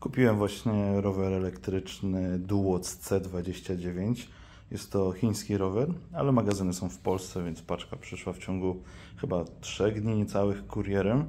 Kupiłem właśnie rower elektryczny Duoc C29. Jest to chiński rower, ale magazyny są w Polsce, więc paczka przyszła w ciągu chyba trzech dni niecałych kurierem.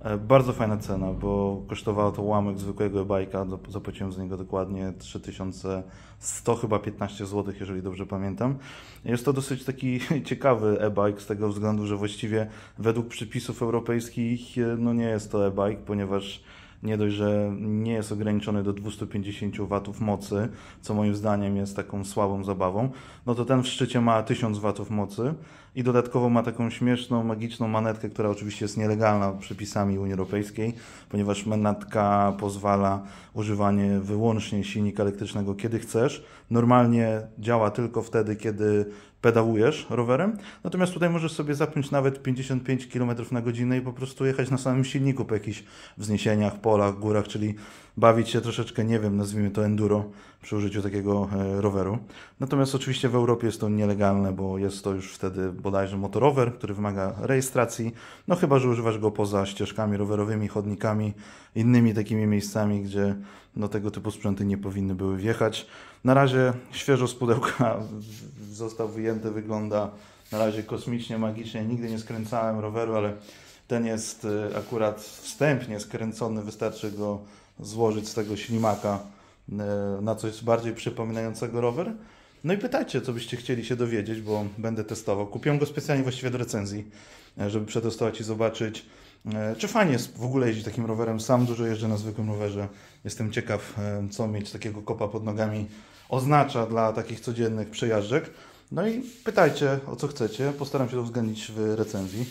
E, bardzo fajna cena, bo kosztowało to łamek zwykłego bajka, zapłaciłem za niego dokładnie 3100 chyba 15 zł, jeżeli dobrze pamiętam. Jest to dosyć taki ciekawy e-bike z tego względu, że właściwie według przepisów europejskich e, no nie jest to e-bike, ponieważ nie dość, że nie jest ograniczony do 250 W mocy, co moim zdaniem jest taką słabą zabawą, no to ten w szczycie ma 1000 W mocy i dodatkowo ma taką śmieszną, magiczną manetkę, która oczywiście jest nielegalna przepisami Unii Europejskiej, ponieważ manetka pozwala używanie wyłącznie silnika elektrycznego kiedy chcesz. Normalnie działa tylko wtedy, kiedy pedałujesz rowerem, natomiast tutaj możesz sobie zapiąć nawet 55 km na godzinę i po prostu jechać na samym silniku po jakichś wzniesieniach, polach, górach, czyli bawić się troszeczkę, nie wiem, nazwijmy to enduro przy użyciu takiego e, roweru. Natomiast oczywiście w Europie jest to nielegalne, bo jest to już wtedy bodajże motorower, który wymaga rejestracji, no chyba, że używasz go poza ścieżkami rowerowymi, chodnikami, innymi takimi miejscami, gdzie no, tego typu sprzęty nie powinny były wjechać. Na razie świeżo z pudełka został wyjęty, wygląda na razie kosmicznie, magicznie. Nigdy nie skręcałem roweru, ale ten jest y, akurat wstępnie skręcony, wystarczy go złożyć z tego ślimaka y, na coś bardziej przypominającego rower. No i pytajcie, co byście chcieli się dowiedzieć, bo będę testował. Kupiłem go specjalnie właściwie do recenzji, y, żeby przetestować i zobaczyć, czy fajnie jest w ogóle jeździć takim rowerem. Sam dużo jeżdżę na zwykłym rowerze. Jestem ciekaw, co mieć takiego kopa pod nogami oznacza dla takich codziennych przejażdżek. No i pytajcie, o co chcecie. Postaram się to uwzględnić w recenzji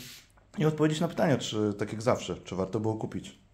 i odpowiedzieć na pytanie, czy tak jak zawsze, czy warto było kupić.